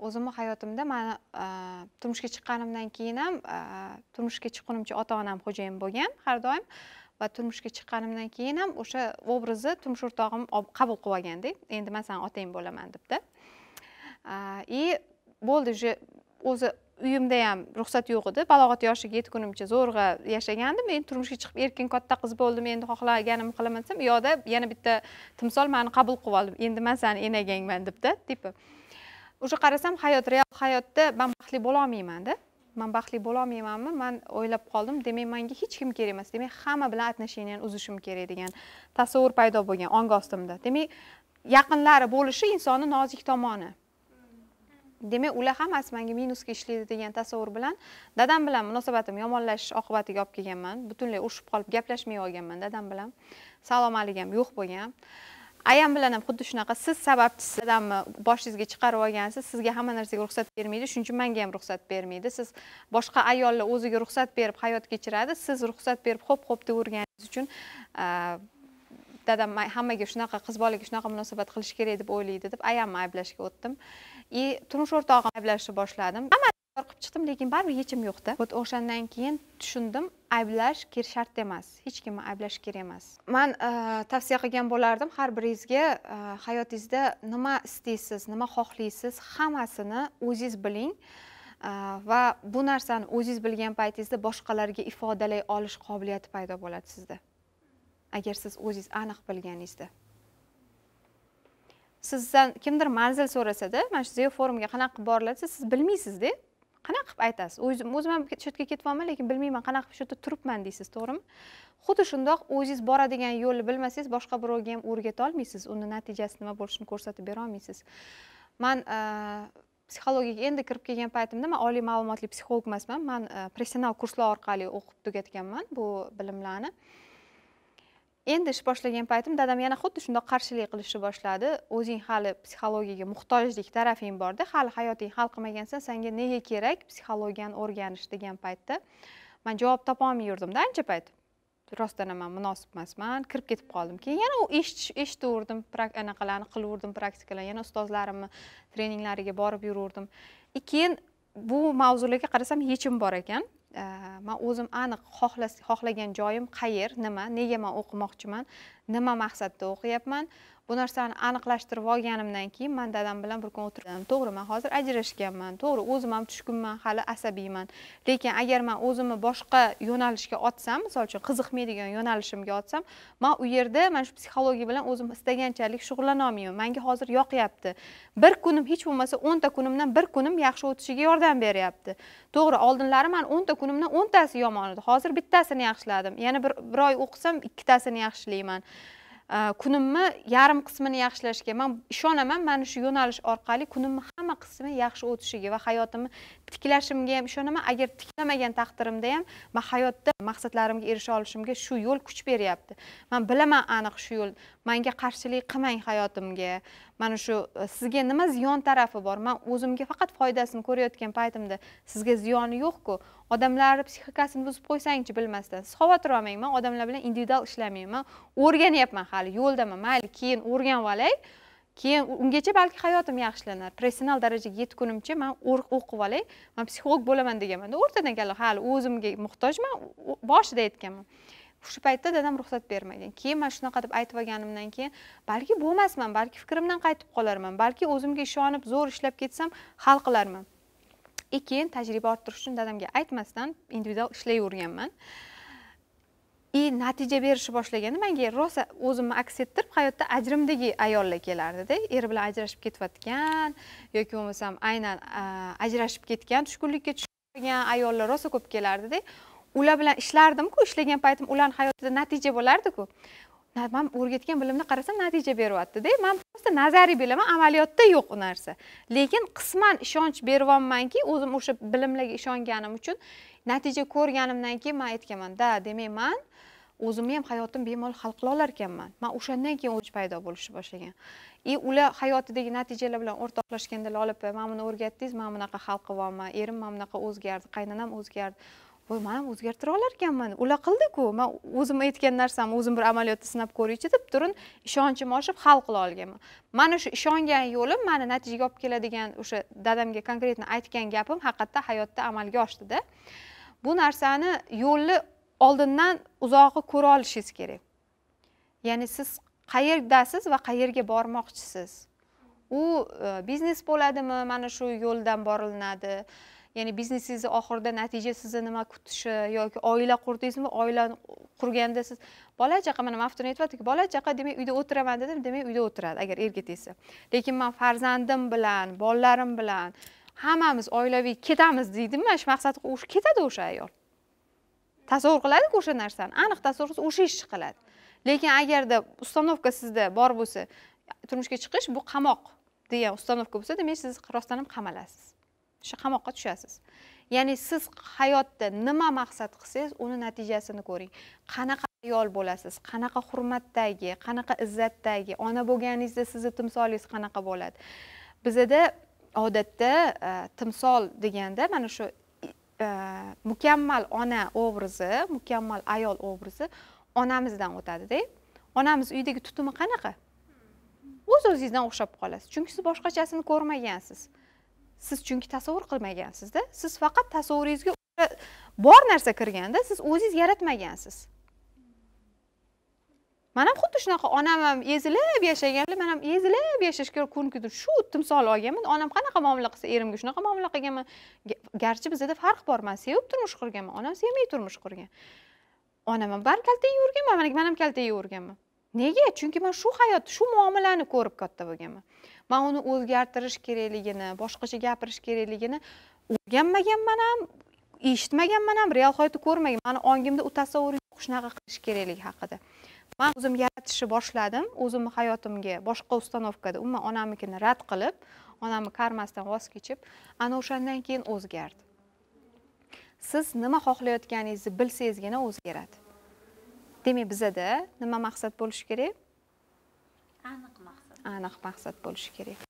o'zimni hayotimda mani e, turmushga chiqqanimdan keyin ham e, turmushga chiqqunimcha ota onam xo'jayin bo'lgan har doim va turmushga chiqqanimdan keyin ham o'sha obrazni turmush o'rtog'im qabul qilib olganda endi man sani otang bo'laman debdi e, и bo'ldi уже o'zi uyimda ham ruxsat yo'q edi balog'at yoshiga yetgunimcha zo'rg'a yashagandim endi turmushga chiqib erkin katta qiz bo'ldim endi xohlaganimni qilaman desam u yoqda yana bitta timsol mani qabul qilib oldi endi man seni enagangman debdi типа o'sha qarasam hayot real hayotda man baxtli bo'lolmaymanda man baxtli bo'lolmaymanmi man o'ylab qoldim demak manga hech kim kerak emas demak hamma bilan отношенияni uzishim kerak degan tasavvur paydo bo'lgan ong ostimda demak yaqinlari bo'lishi insonni nozik tomoni demak ular hammasi menga minusga ishlaydi degan tasavvur bilan dadam bilan munosabatim yomonlashish oqibatiga olib kelganman butunlay urushib qolib gaplashmay olganman dadam bilan salom salomatligim yo'q bo'lgan ayam bilan ham xuddi shunaqa siz sababchisidanmi boshingizga chiqarib olgansiz sizga hamma narsaga ruxsat bermaydi shuning uchun manga ham ruxsat bermaydi siz boshqa ayollar o'ziga ruxsat berib hayot kechiradi siz ruxsat berib xo'p xo'p deb uchun dadam hammaga shunaqa qiz bolaga shunaqa munosabat qilish kerak deb o'ylaydi deb ayamni ayblashga o'tdim и turmush o'rtog'im ayblashni boshladim hamma qilib chiqdim lekin baribir yechim yo'qda вот o'shandan keyin tushundim ayblash shart emas hech kimni ayblash kerak emas man e, tavsiya qilgan bo'lardim har biringizga e, hayotingizda nima istaysiz nima xohlaysiz hammasini o'zingiz biling e, va bu narsani o'zingiz bilgan paytingizda boshqalarga ifodalay olish qobiliyati paydo bo'ladi sizda agar siz o'zingiz aniq bilganingizda sizdan kimdir manzil so'rasada mana shu zeo forumga qanaqa qilib boriladi siz bilmaysizda qanaqa qilib aytasiz o'zim o'zim ham shu yerga ketyapman lekin bilmayman qanaqa qilib shu yerda turibman deysiz to'g'rimi xuddi shundoq o'zingiz boradigan yo'lni bilmasangiz boshqa birovga ham o'rgata olmaysiz uni natijasi nima bo'lishini ko'rsatib bera olmaysiz man e, psixologiyaga endi kirib kelgan paytimda man oliy ma'lumotli psixolog emasman man e, professional kurslar orqali o'qib tugatganman bu bilimlarni endi ish boshlagan paytim dadam yana xuddi shundoq qarshilik qilishni boshladi o'zing hali psixologiyaga muhtojlik tarafing borda hali hayoting hal qilmagansan senga nega kerak psixologiyani o'rganish degan paytda man javob topolmay yurdimda ancha payt rostdan ham man munosib emasman kirib ketib qoldim keyin yana u eshitish eshitaverdim anaqalarni qilaverdim praktikalarni yana ustozlarimni treninglariga borib yuraverdim keyin bu mavzularga qarasam yechim bor ekan Э, man o'zim aniq xohlagan joyim qayer nima nega man o'qimoqchiman nima maqsadda o'qiyapman bu narsani aniqlashtirib olganimdan keyin man dadam bilan bir kun o'tirdim to'g'ri man hozir ajrashganman to'g'ri o'zim ham tushkunman hali asabiyman lekin agar man o'zimni boshqa yo'nalishga otsam misol uchun qiziqmaydigan yo'nalishimga otsam man u yerda mana shu psixologiya bilan o'zim istaganchalik shug'ullana olmayman manga hozir yoqyapti bir kunim hech bo'lmasa o'nta kunimdan bir kunim yaxshi o'tishiga yordam beryapti to'g'ri oldinlari man o'nta kunimdan o'ntasi yomon edi hozir bittasini yaxshiladim yana bir, bir oy o'qisam ikkitasini yaxshilayman Э, kunimni yarim qismini yaxshilashga man ishonaman mana shu yo'nalish orqali kunimni hamma qismi yaxshi o'tishiga va hayotimni tiklashimga ham ishonaman agar tiklamagan taqdirimda ham man hayotda maqsadlarimga erisha olishimga shu yo'l kuch beryapti man bilaman aniq shu yo'l manga qarshilik qilmang hayotimga mana shu e, sizga nima ziyon tarafi bor man o'zimga faqat foydasini ko'rayotgan paytimda sizga ziyoni yo'qku odamlarni psixikasini buzib qo'ysangchi bilmasdan siz xavotir olmang man odamlar bilan individual ishlamayman o'rganyapman hali yo'ldaman mayli keyin o'rganib olay keyin ungacha balki hayotim yaxshilanar professional darajaga yetgunimcha man o'qib olay man psixolog bo'laman deganmanda o'rtadan kelib hali o'zimga muhtojman boshida aytganman shu paytda dadam ruxsat bermagan keyin man shunaqa deb aytib olganimdan keyin balki bo'lmasman balki fikrimdan qaytib qolarman balki o'zimga ishonib zo'r ishlab ketsam hal qilarman e keyin tajriba orttirish uchun dadamga aytmasdan individual ishlayverganman и natija berishni boshlaganda menga rosa o'zimni aks ettirib hayotda ajrimdagi ayollar kelardida eri bilan ajrashib ketayotgan yoki bo'lmasam aynan ajrashib ketgan tushkunlikka tushgan ayollar rosa ko'p kelardida ular bilan ishlardimku ishlagan paytim ularni hayotida natija bo'lardiku man o'rgatgan bilimni qarasam natija beryaptida man просто nazariy bilaman amaliyotda yo'q u narsa lekin qisman ishonch beryapmanki o'zim o'sha bilimlarga ishonganim uchun natija ko'rganimdan keyin man aytganman da demak man o'zimni ham hayotim bemalol hal qila olar ekanman man o'shandan keyin o'ch paydo bo'lishni boshlagan и e, ular hayotidagi natijalar bilan o'rtoqlashganda lola opa man buni o'rgatdingiz man bunaqa hal qilyapman erim mana bunaqa o'zgardi qaynonam o'zgardi voy man ham o'zgartira olar ekanman ular qildiku man o'zim aytgan narsamni o'zim bir amaliyotda sinab ko'raychi deb turin ishonchim oshib hal qila olganman mana shu ishongan yo'lim mani natijaga olib keladigan o'sha dadamga konkretno aytgan gapim haqiqatda hayotda amalga oshdida bu narsani yo'lni oldindan uzog'i ko'ra olishingiz kerak ya'ni siz qayerdasiz va qayerga bormoqchisiz u e, biznes bo'ladimi mana shu yo'ldan borilinadi ya'ni biznesingizni oxirida natija sizni nima kutishi yoki oila qurdingizmi oila qurganda siz bola chaqa mana maftun aytyaptiki bola chaqa demak uyda o'tiraman dedim demak uyda o'tiradi agar erga tegsa lekin man farzandim bilan bolalarim bilan hammamiz oilaviy ketamiz deydimi mana shu maqsad o'sha ketadi o'sha ayol tasavvur qiladiku o'sha narsani aniq tasavvur qilsa o'sha ishni qiladi lekin agarda установка sizda bor bo'lsa turmushga chiqish bu qamoq degan установка bo'lsa demak siz rostdan ham qamalasiz shu qamoqqa tushasiz ya'ni siz hayotda nima maqsad qilsangiz uni natijasini ko'ring qanaqa ayol bo'lasiz qanaqa hurmatdagi qanaqa izzatdagi ona bo'lganingizda sizni timsolingiz qanaqa bo'ladi bizada odatda e, timsol deganda mana shu e, mukammal ona obrazi mukammal ayol obrazi onamizdan o'tadida onamiz uydagi tutumi qanaqa o'z o'zingizdan o'xshab qolasiz chunki siz boshqachasini ko'rmagansiz siz chunki tasavvur qilmagansizda siz faqat tasavvuringizga bor narsa kirganda siz o'zingiz yaratmagansiz man ham xuddi shunaqa onam ham ezilib yashaganda man ham ezilib yashashga ko'nikdi shu timsol olganman onam qanaqa muomala qilsa erimga shunaqa muomala qilganman garchi bizada farq bor man sevib turmush qurganman onam sevmay turmush qurgan onam ham baribir kaltak yeyverganman man ham kaltak yeyverganman nega chunki man shu hayotni shu muomalani ko'rib katta bo'lganman man uni o'zgartirish kerakligini boshqacha gapirish kerakligini o'rganmaganman ham eshitmaganman ham real hayotda ko'rmagan mani ongimda u tasavvur shunaqa qilish kerakligi haqida man o'zim yaratishni boshladim o'zimni hayotimga boshqa ustanovkada umuman onamnikini rad qilib onamni karmasidan voz kechib ana o'shandan keyin o'zgardi siz nima xohlayotganingizni bilsangizgina o'zgaradi demak bizada nima maqsad bo'lishi kerak aniq aniq maqsad bo'lishi kerak